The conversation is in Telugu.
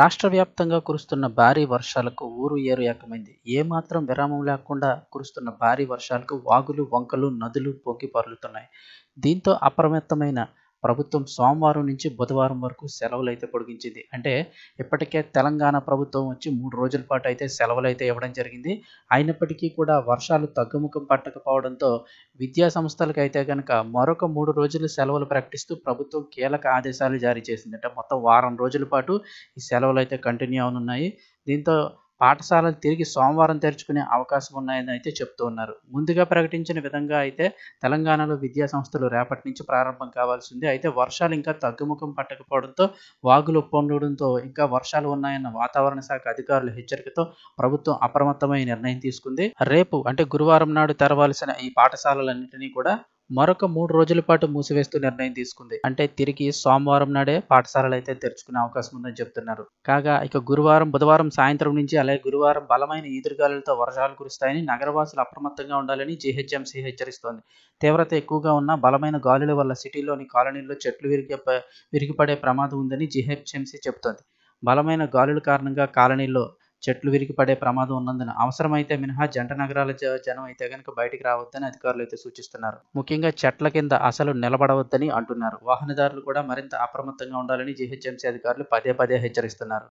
రాష్ట్ర వ్యాప్తంగా కురుస్తున్న భారీ వర్షాలకు ఊరు ఏరు ఏకమైంది ఏమాత్రం విరామం లేకుండా కురుస్తున్న భారీ వర్షాలకు వాగులు వంకలు నదులు పొంగి పొరలుతున్నాయి దీంతో అప్రమత్తమైన ప్రభుత్వం సోమవారం నుంచి బుధవారం వరకు సెలవులు అయితే పొడిగించింది అంటే ఇప్పటికే తెలంగాణ ప్రభుత్వం వచ్చి మూడు రోజుల పాటు అయితే సెలవులు అయితే ఇవ్వడం జరిగింది అయినప్పటికీ కూడా వర్షాలు తగ్గుముఖం పట్టకపోవడంతో విద్యా సంస్థలకు అయితే కనుక మరొక మూడు రోజులు సెలవులు ప్రకటిస్తూ ప్రభుత్వం కీలక ఆదేశాలు జారీ చేసింది అంటే మొత్తం వారం రోజుల పాటు ఈ సెలవులు అయితే కంటిన్యూ అవునున్నాయి దీంతో పాఠశాలలు తిరిగి సోమవారం తెరుచుకునే అవకాశం ఉన్నాయని అయితే చెప్తూ ఉన్నారు ముందుగా ప్రకటించిన విధంగా అయితే తెలంగాణలో విద్యా సంస్థలు రేపటి నుంచి ప్రారంభం కావాల్సింది అయితే వర్షాలు ఇంకా తగ్గుముఖం పట్టకపోవడంతో వాగులు పొందడంతో ఇంకా వర్షాలు ఉన్నాయన్న వాతావరణ శాఖ అధికారుల హెచ్చరికతో ప్రభుత్వం అప్రమత్తమై నిర్ణయం తీసుకుంది రేపు అంటే గురువారం నాడు తెరవాల్సిన ఈ పాఠశాలలన్నింటినీ కూడా మరొక మూడు రోజుల పాటు మూసివేస్తూ నిర్ణయం తీసుకుంది అంటే తిరిగి సోమవారం నాడే పాఠశాలలు అయితే తెరుచుకునే అవకాశం ఉందని చెప్తున్నారు కాగా ఇక గురువారం బుధవారం సాయంత్రం నుంచి అలాగే గురువారం బలమైన ఈదురుగాలులతో వర్షాలు కురుస్తాయని నగరవాసులు అప్రమత్తంగా ఉండాలని జీహెచ్ఎంసీ హెచ్చరిస్తోంది తీవ్రత ఎక్కువగా ఉన్న బలమైన గాలుల వల్ల సిటీలోని కాలనీల్లో చెట్లు విరిగి విరిగిపడే ప్రమాదం ఉందని జీహెచ్ఎంసీ చెబుతోంది బలమైన గాలుల కారణంగా కాలనీల్లో చెట్లు విరిగి పడే ప్రమాదం ఉన్నందున అవసరమైతే మినహా జంట నగరాల జనం అయితే కనుక బయటికి రావద్దని అధికారులు అయితే సూచిస్తున్నారు ముఖ్యంగా చెట్ల కింద అసలు నిలబడవద్దని అంటున్నారు వాహనదారులు కూడా మరింత అప్రమత్తంగా ఉండాలని జీహెచ్ఎంసీ అధికారులు పదే పదే హెచ్చరిస్తున్నారు